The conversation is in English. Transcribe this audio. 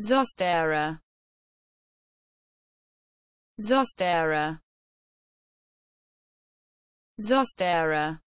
Zostera Zostera Zostera